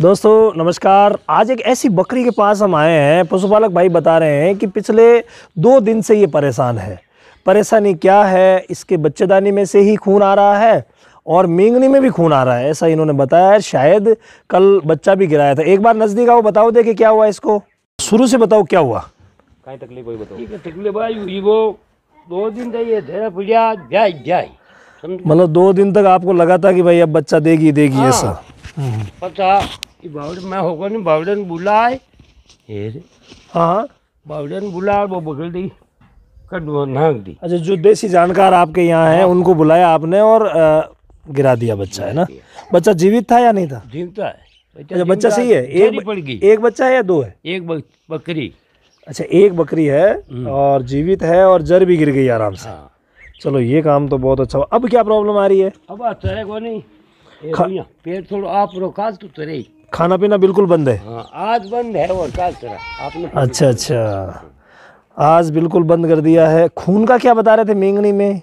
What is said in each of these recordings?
दोस्तों नमस्कार आज एक ऐसी बकरी के पास हम आए हैं पशुपालक भाई बता रहे हैं कि पिछले दो दिन से ये परेशान है परेशानी क्या है इसके बच्चेदानी में से ही खून आ रहा है और मेंगनी में भी खून आ रहा है ऐसा इन्होंने बताया है शायद कल बच्चा भी गिराया था एक बार नज़दीक आओ बताओ दे क्या हुआ इसको शुरू से बताओ क्या हुआ कहीं तकलीफ हुई बताओ तकलीफ आई वो दो दिन मतलब दो दिन तक आपको लगा था कि भाई अब बच्चा देगी देगी हाँ। ऐसा हम्म। એ બાવડે મેં हाँ बावड़न बुला वो बगल दी दी अच्छा जो देसी जानकार आपके यहाँ है उनको बुलाया आपने और आ, गिरा दिया बच्चा है ना बच्चा जीवित था या नहीं था जीवित है अच्छा बच्चा सही है एक पड़ गई एक बच्चा है या दो है एक बकरी अच्छा एक बकरी है और जीवित है और जर भी गिर गई आराम से हाँ चलो ये काम तो बहुत अच्छा अब क्या प्रॉब्लम आ रही है अब आता है नहीं पेट थोड़ा आप रोका तो तेरे ही। खाना पीना बिल्कुल बंद है हाँ, आज बंद है और क्या करा आपने अच्छा अच्छा आज बिल्कुल बंद कर दिया है खून का क्या बता रहे थे मेंगनी में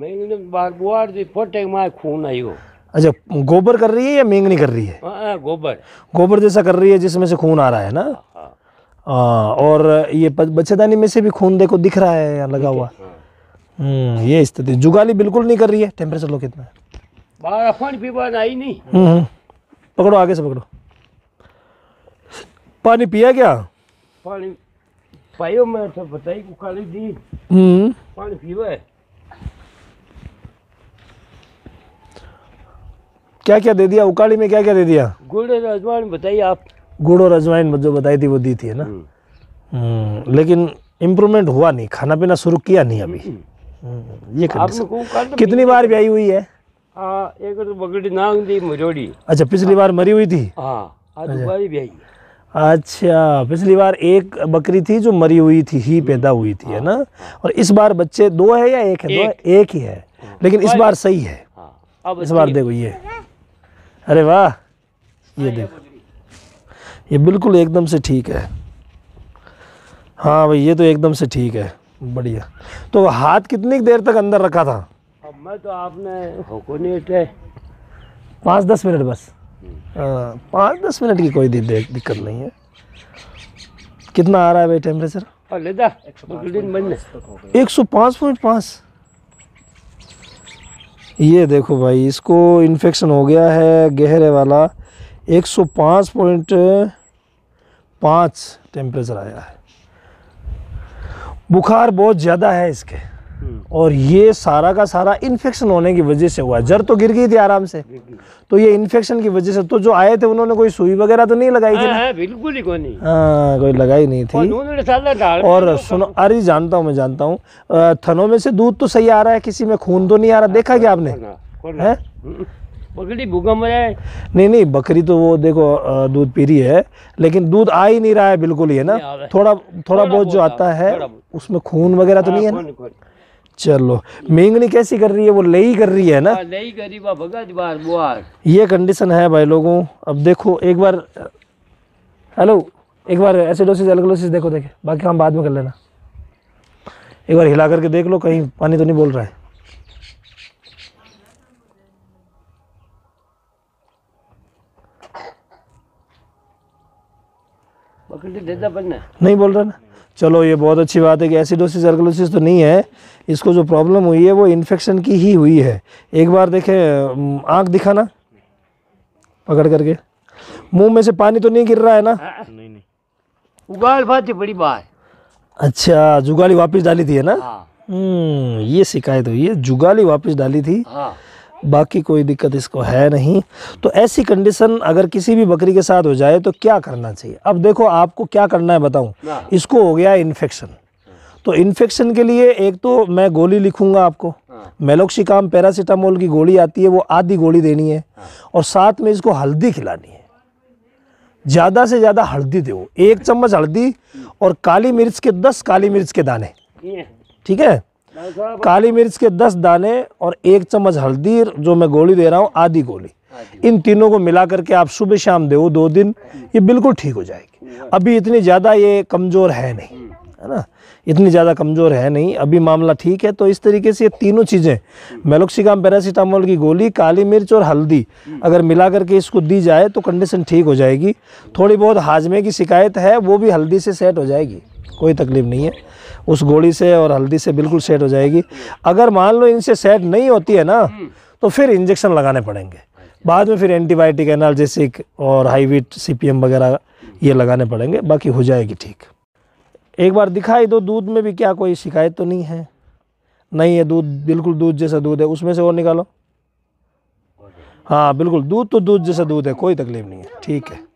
मेंगनी बार बुआर जी फोटे मार खून आई हो अच्छा गोबर कर रही है या मेंगनी कर रही है आ, हाँ, हाँ, गोबर गोबर जैसा कर रही है जिसमें से खून आ रहा है ना आ, और ये बच्चेदानी में से भी खून देखो दिख रहा है यहाँ लगा हुआ हम्म ये स्थिति जुगाली बिल्कुल नहीं कर रही है टेम्परेचर लो कितना बारह फन फीवर आई नहीं हम्म, हम्म। पकड़ो आगे से पकड़ो पानी पिया क्या पानी पायो मैं तो बताई को काली दी हम्म पानी पीवा है क्या क्या दे दिया उकाली में क्या क्या दे दिया गुड़ और अजवाइन बताइए आप गुड़ और अजवाइन जो बताई थी वो दी थी है ना हम्म। हम्म, लेकिन इम्प्रूवमेंट हुआ नहीं खाना पीना शुरू किया नहीं अभी हम्म। ये कितनी बार ब्याई हुई है आ, एक तो बगड़ी ना मरोड़ी अच्छा पिछली बार मरी हुई थी अच्छा।, अच्छा पिछली बार एक बकरी थी जो मरी हुई थी ही पैदा हुई थी है ना हाँ। और इस बार बच्चे दो है या एक है एक, दो है? एक ही है लेकिन इस हाँ। बार सही है हाँ। अब इस बार देखो ये अरे वाह ये देखो ये बिल्कुल एकदम से ठीक है हाँ भाई ये तो एकदम से ठीक है बढ़िया तो हाथ कितनी देर तक अंदर रखा था मैं तो आपने हुकुनी है पाँच दस मिनट बस हम्म। हाँ, पाँच दस मिनट की कोई दिक्कत नहीं है कितना आ रहा है भाई टेम्परेचर हाँ, एक सौ पाँच पॉइंट पाँच ये देखो भाई इसको इन्फेक्शन हो गया है गहरे वाला एक सौ पाँच पॉइंट पाँच टेम्परेचर आया है बुखार बहुत ज़्यादा है इसके हम्म। और ये सारा का सारा इन्फेक्शन होने की वजह से हुआ जर तो गिर गई थी आराम से तो ये इन्फेक्शन की वजह से तो जो आए थे उन्होंने कोई सुई वगैरह तो नहीं लगाई थी हाँ, हाँ, बिल्कुल ही कोई हाँ कोई लगाई नहीं थी और सुनो अरे जानता हूँ मैं जानता हूँ थनों में से दूध तो सही आ रहा है किसी में खून तो नहीं आ रहा देखा क्या आपने बकरी भूकंप है नहीं नहीं बकरी तो वो देखो दूध पी रही है लेकिन दूध आ ही नहीं रहा है बिल्कुल ही है ना थोड़ा थोड़ा बहुत जो आता है उसमें खून वगैरह तो हाँ, नहीं है ना चलो मेंगनी कैसी कर रही है वो ले ही कर रही है ना हाँ, लई करी भगत बार बुआर ये कंडीशन है भाई लोगों अब देखो एक बार हेलो एक बार एसिडोसिस एल्कलोसिस देखो देखे बाकी हम बाद में कर लेना एक बार हिला करके देख लो कहीं पानी तो नहीं बोल रहा है नहीं बोल रहा ना चलो ये बहुत अच्छी बात है कि एसिडोसिस अर्गलोसिस तो नहीं है इसको जो प्रॉब्लम हुई है वो इन्फेक्शन की ही हुई है एक बार देखें आँख दिखाना पकड़ करके मुंह में से पानी तो नहीं गिर रहा है ना नहीं हाँ, नहीं हाँ। उगाल बड़ी बात अच्छा जुगाली वापस डाली थी है ना हाँ। हम्म ये शिकायत हुई है जुगाली वापस डाली थी हाँ। बाकी कोई दिक्कत इसको है नहीं तो ऐसी कंडीशन अगर किसी भी बकरी के साथ हो जाए तो क्या करना चाहिए अब देखो आपको क्या करना है बताऊँ इसको हो गया इन्फेक्शन तो इन्फेक्शन के लिए एक तो मैं गोली लिखूंगा आपको हाँ। मेलोक्सिकाम पैरासीटामोल की गोली आती है वो आधी गोली देनी है हाँ। और साथ में इसको हल्दी खिलानी है ज़्यादा से ज़्यादा हल्दी दो एक चम्मच हल्दी और काली मिर्च के दस काली मिर्च के दाने ठीक है काली मिर्च के दस दाने और एक चम्मच हल्दी जो मैं गोली दे रहा हूँ आधी गोली इन तीनों को मिला करके आप सुबह शाम दे दो दिन ये बिल्कुल ठीक हो जाएगी अभी इतनी ज़्यादा ये कमज़ोर है नहीं है ना इतनी ज़्यादा कमज़ोर है नहीं अभी मामला ठीक है तो इस तरीके से ये तीनों चीज़ें मेलोक्सिकाम पैरासीटामोल की गोली काली मिर्च और हल्दी अगर मिला करके इसको दी जाए तो कंडीशन ठीक हो जाएगी थोड़ी बहुत हाजमे की शिकायत है वो भी हल्दी से सेट हो जाएगी कोई तकलीफ़ नहीं है उस गोली से और हल्दी से बिल्कुल सेट हो जाएगी अगर मान लो इनसे सेट नहीं होती है ना तो फिर इंजेक्शन लगाने पड़ेंगे बाद में फिर एंटीबायोटिक एनालजेसिक और हाईवीट सीपीएम वगैरह ये लगाने पड़ेंगे बाकी हो जाएगी ठीक एक बार दिखाई दो दूध में भी क्या कोई शिकायत तो नहीं है नहीं है दूध बिल्कुल दूध जैसा दूध है उसमें से और निकालो हाँ बिल्कुल दूध तो दूध जैसा दूध है कोई तकलीफ नहीं है ठीक है